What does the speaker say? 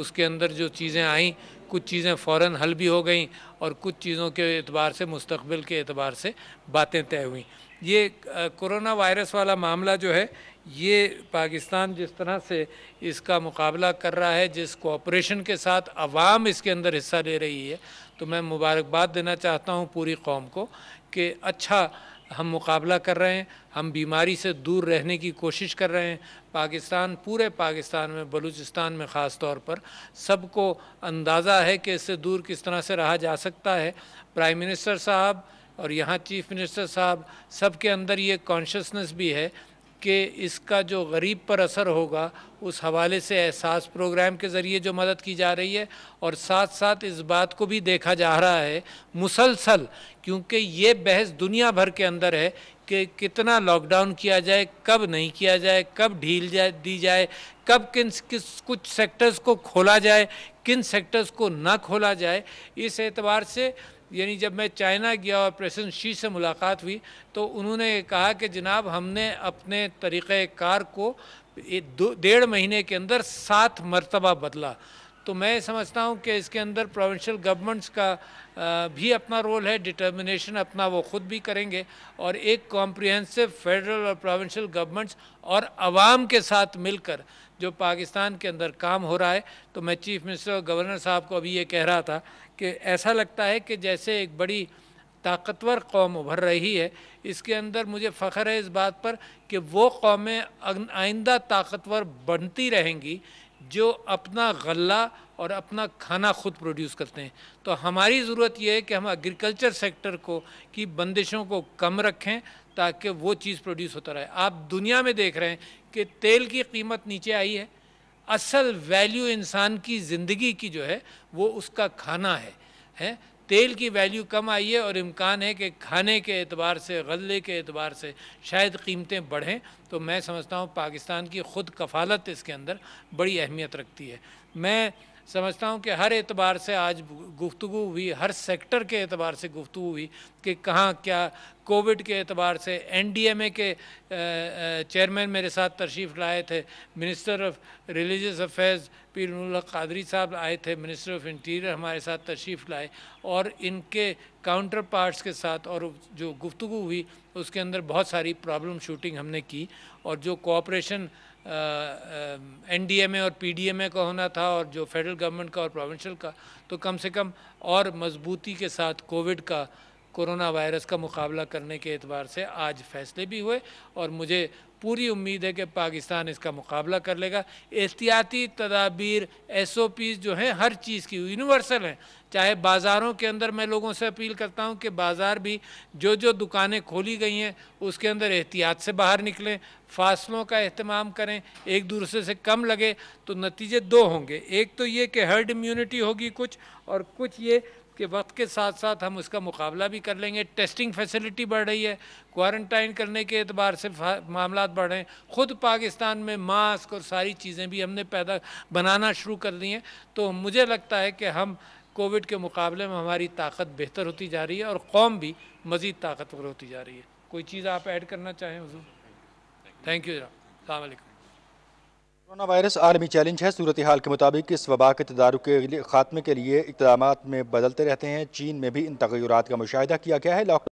اس کے اندر جو چیزیں آئیں کچھ چیزیں فوراً حل بھی ہو گئیں اور کچھ چیزوں کے اعتبار سے مستقبل کے اعتبار سے باتیں طے ہوئیں یہ کرونا وائرس والا معاملہ جو ہے یہ پاکستان جس طرح سے اس کا مقابلہ کر رہا ہے جس کوآپریشن کے ساتھ عوام اس کے اندر حصہ لے رہی ہے تو میں مبارکباد دینا چاہتا ہوں پوری قوم کو کہ اچھا ہم مقابلہ کر رہے ہیں ہم بیماری سے دور رہنے کی کوشش کر رہے ہیں پاکستان پورے پاکستان میں بلوچستان میں خاص طور پر سب کو اندازہ ہے کہ اس سے دور کس طرح سے رہا جا سکتا ہے پرائم منسٹر صاحب اور یہاں چیف منسٹر صاحب سب کے اندر یہ کانشسنس بھی ہے کہ اس کا جو غریب پر اثر ہوگا اس حوالے سے احساس پروگرام کے ذریعے جو مدد کی جا رہی ہے اور ساتھ ساتھ اس بات کو بھی دیکھا جا رہا ہے مسلسل کیونکہ یہ بحث دنیا بھر کے اندر ہے کہ کتنا لاک ڈاؤن کیا جائے کب نہیں کیا جائے کب ڈھیل جائے دی جائے کب کن کس کچھ سیکٹرز کو کھولا جائے کن سیکٹرز کو نہ کھولا جائے اس اعتبار سے یعنی جب میں چائنا گیا اور پریشن شی سے ملاقات ہوئی تو انہوں نے کہا کہ جناب ہم نے اپنے طریقہ کار کو دو ڈیڑھ مہینے کے اندر سات مرتبہ بدلا تو میں سمجھتا ہوں کہ اس کے اندر پروونشل گورنمنٹس کا بھی اپنا رول ہے ڈیٹرمنیشن اپنا وہ خود بھی کریں گے اور ایک کمپریہنسو فیڈرل اور پروونشل گورنمنٹس اور عوام کے ساتھ مل کر جو پاکستان کے اندر کام ہو رہا ہے تو میں چیف منسٹر اور گورنر صاحب کو ابھی یہ کہہ رہا تھا کہ ایسا لگتا ہے کہ جیسے ایک بڑی طاقتور قوم ابھر رہی ہے اس کے اندر مجھے فخر ہے اس بات پر کہ وہ قومیں آئندہ طاقتور بنتی رہیں گی جو اپنا غلہ اور اپنا کھانا خود پروڈیوس کرتے ہیں تو ہماری ضرورت یہ ہے کہ ہم اگریکلچر سیکٹر کو کی بندشوں کو کم رکھیں تاکہ وہ چیز پروڈیوس ہوتا رہے آپ دنیا میں دیکھ رہے ہیں کہ تیل کی قیمت نیچے آئی ہے اصل ویلیو انسان کی زندگی کی جو ہے وہ اس کا کھانا ہے تیل کی ویلیو کم آئی ہے اور امکان ہے کہ کھانے کے اعتبار سے غلے کے اعتبار سے شاید قیمتیں بڑھیں تو میں سمجھتا ہوں پاکستان کی خود کفالت اس کے اندر بڑی اہمیت رکھتی ہے میں سمجھتا ہوں کہ ہر اعتبار سے آج گفتگو ہوئی ہر سیکٹر کے اعتبار سے گفتگو ہوئی کہ کہاں کیا کووڈ کے اعتبار سے این ڈی ایم اے کے چیئرمین میرے ساتھ تشریف لائے تھے منسٹر آف ریلیجیس افیئرز پیرہ قادری صاحب آئے تھے منسٹر آف انٹیریئر ہمارے ساتھ تشریف لائے اور ان کے کاؤنٹر پارٹس کے ساتھ اور جو گفتگو ہوئی اس کے اندر بہت ساری پرابلم شوٹنگ ہم نے کی اور جو cooperation N D M A اور پی ڈی ایم اے کا ہونا تھا اور جو فیڈرل گورنمنٹ کا اور پروونشل کا تو کم سے کم اور مضبوطی کے ساتھ کووڈ کا کرونا وائرس کا مقابلہ کرنے کے اعتبار سے آج فیصلے بھی ہوئے اور مجھے پوری امید ہے کہ پاکستان اس کا مقابلہ کر لے گا احتیاطی تدابیر ایس او پیز جو ہیں ہر چیز کی یونیورسل ہیں چاہے بازاروں کے اندر میں لوگوں سے اپیل کرتا ہوں کہ بازار بھی جو جو دکانیں کھولی گئی ہیں اس کے اندر احتیاط سے باہر نکلیں فاصلوں کا اہتمام کریں ایک دوسرے سے کم لگے تو نتیجے دو ہوں گے ایک تو یہ کہ ہرڈ امیونٹی ہوگی کچھ اور کچھ یہ کہ وقت کے ساتھ ساتھ ہم اس کا مقابلہ بھی کر لیں گے ٹیسٹنگ فیسلٹی بڑھ رہی ہے کوارنٹائن کرنے کے اعتبار سے معاملات بڑھ رہے ہیں خود پاکستان میں ماسک اور ساری چیزیں بھی ہم نے پیدا بنانا شروع کر دی ہیں تو مجھے لگتا ہے کہ ہم کووڈ کے مقابلے میں ہماری طاقت بہتر ہوتی جا رہی ہے اور قوم بھی مزید طاقتور ہوتی جا رہی ہے کوئی چیز آپ ایڈ کرنا چاہیں حضور تھینک یو جناب السلام علیکم کرونا وائرس عالمی چیلنج ہے صورتحال کے مطابق اس وبا کے تدارک کے خاتمے کے لیے اقدامات میں بدلتے رہتے ہیں چین میں بھی ان تغیرات کا مشاہدہ کیا گیا ہے لاک